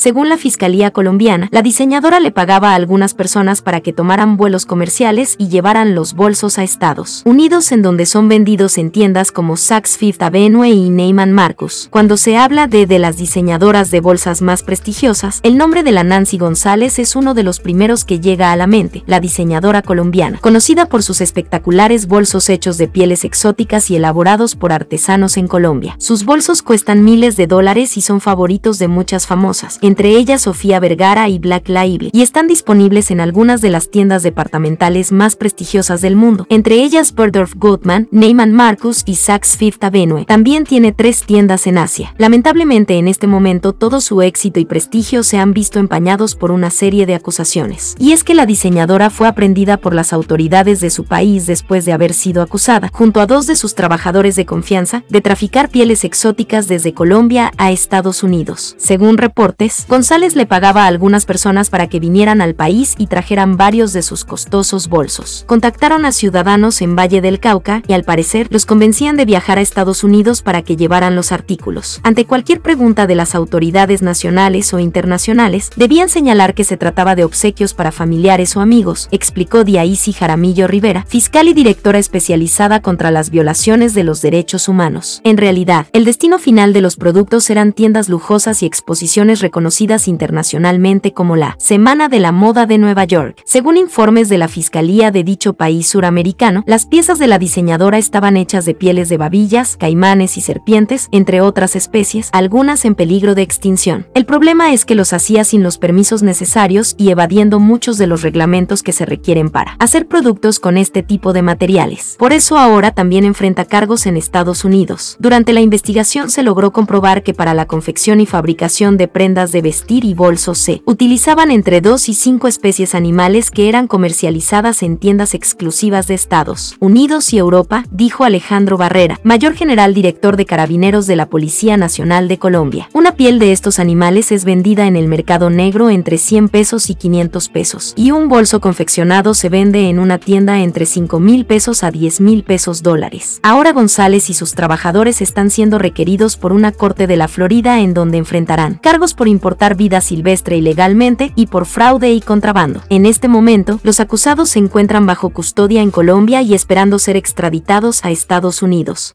Según la Fiscalía colombiana, la diseñadora le pagaba a algunas personas para que tomaran vuelos comerciales y llevaran los bolsos a Estados Unidos en donde son vendidos en tiendas como Saks Fifth Avenue y Neiman Marcus. Cuando se habla de de las diseñadoras de bolsas más prestigiosas, el nombre de la Nancy González es uno de los primeros que llega a la mente, la diseñadora colombiana, conocida por sus espectaculares bolsos hechos de pieles exóticas y elaborados por artesanos en Colombia. Sus bolsos cuestan miles de dólares y son favoritos de muchas famosas, entre ellas Sofía Vergara y Black Label, y están disponibles en algunas de las tiendas departamentales más prestigiosas del mundo, entre ellas Burdorf Goodman, Neyman Marcus y Saks Fifth Avenue. También tiene tres tiendas en Asia. Lamentablemente en este momento todo su éxito y prestigio se han visto empañados por una serie de acusaciones. Y es que la diseñadora fue aprendida por las autoridades de su país después de haber sido acusada, junto a dos de sus trabajadores de confianza, de traficar pieles exóticas desde Colombia a Estados Unidos. Según reportes, González le pagaba a algunas personas para que vinieran al país y trajeran varios de sus costosos bolsos. Contactaron a ciudadanos en Valle del Cauca y al parecer los convencían de viajar a Estados Unidos para que llevaran los artículos. Ante cualquier pregunta de las autoridades nacionales o internacionales, debían señalar que se trataba de obsequios para familiares o amigos, explicó y Jaramillo Rivera, fiscal y directora especializada contra las violaciones de los derechos humanos. En realidad, el destino final de los productos eran tiendas lujosas y exposiciones reconocidas internacionalmente como la Semana de la Moda de Nueva York. Según informes de la Fiscalía de dicho país suramericano, las piezas de la diseñadora estaban hechas de pieles de babillas, caimanes y serpientes, entre otras especies, algunas en peligro de extinción. El problema es que los hacía sin los permisos necesarios y evadiendo muchos de los reglamentos que se requieren para hacer productos con este tipo de materiales. Por eso ahora también enfrenta cargos en Estados Unidos. Durante la investigación se logró comprobar que para la confección y fabricación de prendas de vestir y bolsos se utilizaban entre dos y cinco especies animales que eran comercializadas en tiendas exclusivas de Estados Unidos y Europa, dijo Alejandro Barrera, mayor general director de carabineros de la Policía Nacional de Colombia. Una piel de estos animales es vendida en el mercado negro entre 100 pesos y 500 pesos, y un bolso confeccionado se vende en una tienda entre 5 mil pesos a 10 mil pesos dólares. Ahora González y sus trabajadores están siendo requeridos por una corte de la Florida en donde enfrentarán cargos por importación vida silvestre ilegalmente y por fraude y contrabando. En este momento, los acusados se encuentran bajo custodia en Colombia y esperando ser extraditados a Estados Unidos.